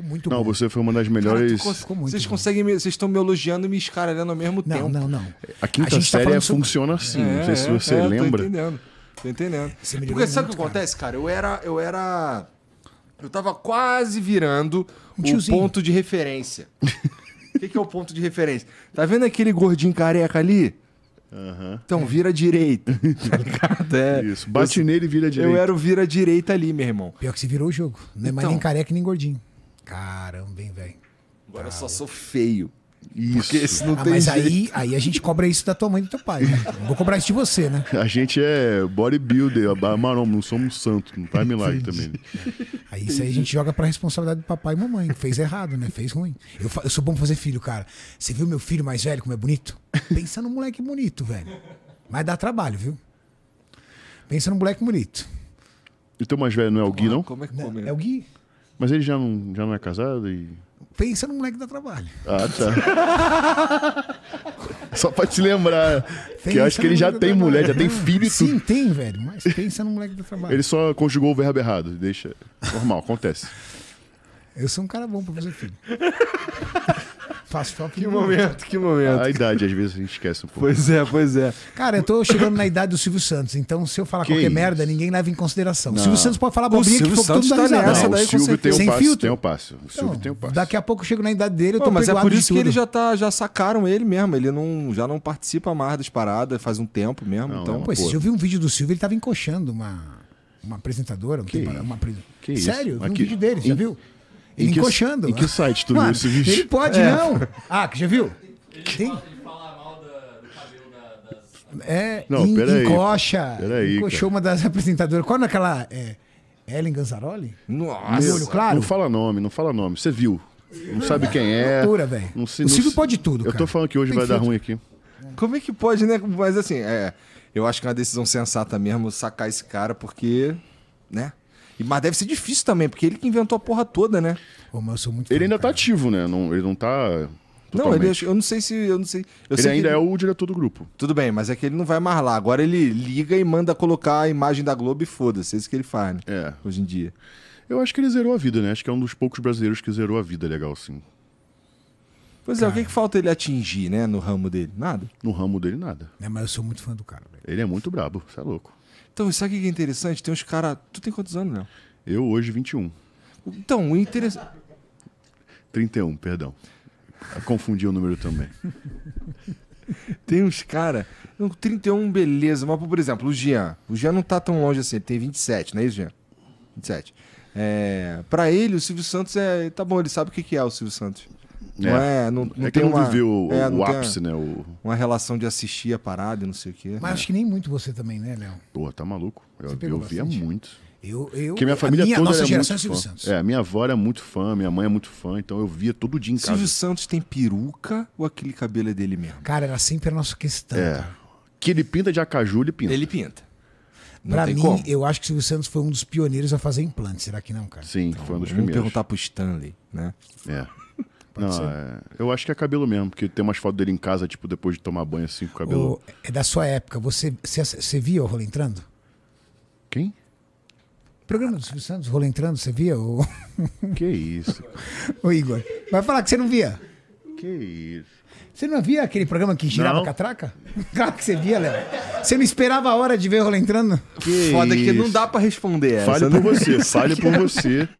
Ficou muito Não, bom. você foi uma das melhores. Cara, ficou muito vocês bom. conseguem. Vocês estão me elogiando e me escaralhando ao mesmo não, tempo. Não, não, não. A quinta a tá série tá funciona assim. É, não sei é, se você é, lembra. Tô entendendo. Tô entendendo. Porque sabe o que acontece, cara? Eu era. Eu era. Eu tava quase virando um o ponto de referência. O que, que, é o ponto de referência? Tá vendo aquele gordinho careca ali? Uhum. Então vira direito tá É. Isso. Bate eu, nele e vira direito. Eu era o vira direita ali, meu irmão. Pior que você virou o jogo. Não é mais então. nem careca nem gordinho caramba, hein, velho. Agora eu só sou feio. Isso. Porque esse não ah, tem mas jeito. aí, aí a gente cobra isso da tua mãe e do teu pai. Né? Vou cobrar isso de você, né? A gente é bodybuilder, maromba, não somos santos, não faz milagre também. Né? Aí isso aí a gente joga pra responsabilidade do papai e mamãe. Fez errado, né? Fez ruim. Eu, eu sou bom pra fazer filho, cara. Você viu meu filho mais velho, como é bonito? Pensa no moleque bonito, velho. Mas dá trabalho, viu? Pensa no moleque bonito. E teu mais velho não é o Gui, não? Como é que não, É o Gui. Mas ele já não, já não é casado e. Pensa no moleque da trabalho. Ah, tá. Só pra te lembrar. Pensa que eu acho que ele já tem mulher, já tem filho e tudo. Sim, tem, velho. Mas pensa no moleque da trabalho. Ele só conjugou o verbo errado. Deixa. Normal, acontece. Eu sou um cara bom pra fazer filho. Que momento, que momento. A idade, às vezes, a gente esquece um pouco. Pois é, pois é. Cara, eu tô chegando na idade do Silvio Santos, então se eu falar que qualquer isso? merda, ninguém leva em consideração. Não. O Silvio Santos pode falar bobinha que for tudo tá da daí, o Silvio tem um passo, tem um passo. O Silvio então, tem um passo. Daqui a pouco eu chego na idade dele, eu tô Pô, Mas é por isso que ele já, tá, já sacaram ele mesmo. Ele não, já não participa mais das paradas faz um tempo mesmo. Não, é então, é se eu vi um vídeo do Silvio, ele tava encoxando uma, uma apresentadora. Não que tem, uma, uma, Sério, vi um vídeo dele, já viu? Em encoxando. Que, em que site tu Mano, viu esse vídeo? Ele pode, é. não. Ah, que já viu? Tem. É, não, peraí, encoxa. Peraí, encoxou cara. uma das apresentadoras. Qual naquela. É, Ellen Ganzaroli? Nossa. olho claro? Não fala nome, não fala nome. Você viu. Não sabe quem é. é loucura, velho. O Silvio pode tudo, cara. Eu tô falando que hoje Tem vai filtro. dar ruim aqui. Como é que pode, né? Mas assim, é, eu acho que é uma decisão sensata mesmo sacar esse cara, porque. né? Mas deve ser difícil também, porque ele que inventou a porra toda, né? Pô, mas eu sou muito ele ainda tá cara. tá ativo, né? Não, ele não tá. Totalmente. Não, ele, eu não sei se. Eu não sei, eu ele sei ainda ele... é o diretor do grupo. Tudo bem, mas é que ele não vai mais lá. Agora ele liga e manda colocar a imagem da Globo e foda-se. É isso que ele faz, né? É. Hoje em dia. Eu acho que ele zerou a vida, né? Acho que é um dos poucos brasileiros que zerou a vida legal, assim. Pois cara. é, o que, que falta ele atingir, né, no ramo dele? Nada? No ramo dele, nada. É, mas eu sou muito fã do cara, velho. Ele é muito brabo, você é louco. Então, sabe o que é interessante? Tem uns caras. Tu tem quantos anos, Léo? Eu hoje, 21. Então, o interessante. 31, perdão. Confundi o número também. tem uns caras. 31, beleza. Mas, por exemplo, o Jean. O Jean não tá tão longe assim, ele tem 27, não é isso, Jean? 27. É, para ele, o Silvio Santos é. Tá bom, ele sabe o que é o Silvio Santos. É. Não é, é não, não é tem não uma, viveu é, o, o ápice, né? O... Uma relação de assistir a parada, e não sei o quê. Mas acho é. que nem muito você também, né, Léo? Porra, tá maluco. Eu, eu via muito. Eu, eu, Porque minha família minha, toda nossa geração é Silvio fã. Santos. É, minha avó era muito fã, minha mãe é muito fã, então eu via todo dia em casa. Silvio Santos tem peruca ou aquele cabelo é dele mesmo? Cara, era sempre a nossa questão. É. Que ele pinta de acaju, ele pinta. Ele pinta. Não pra mim, como. eu acho que o Silvio Santos foi um dos pioneiros a fazer implante. Será que não, cara? Sim, então, foi um dos primeiros. Vamos perguntar pro Stanley, né? É. Pode não, é... eu acho que é cabelo mesmo, porque tem umas fotos dele em casa, tipo, depois de tomar banho, assim, com o cabelo. O... É da sua época. Você, você, você via o Rolo Entrando? Quem? Programa do Silvio Santos, Rolo Entrando, você via? O... Que isso? o Igor. Vai falar que você não via? Que isso? Você não via aquele programa que girava não. catraca? Claro que você via, Léo. Você não esperava a hora de ver o Rolo Entrando? Que Foda isso? que não dá pra responder essa. Fale né? por você, fale por você.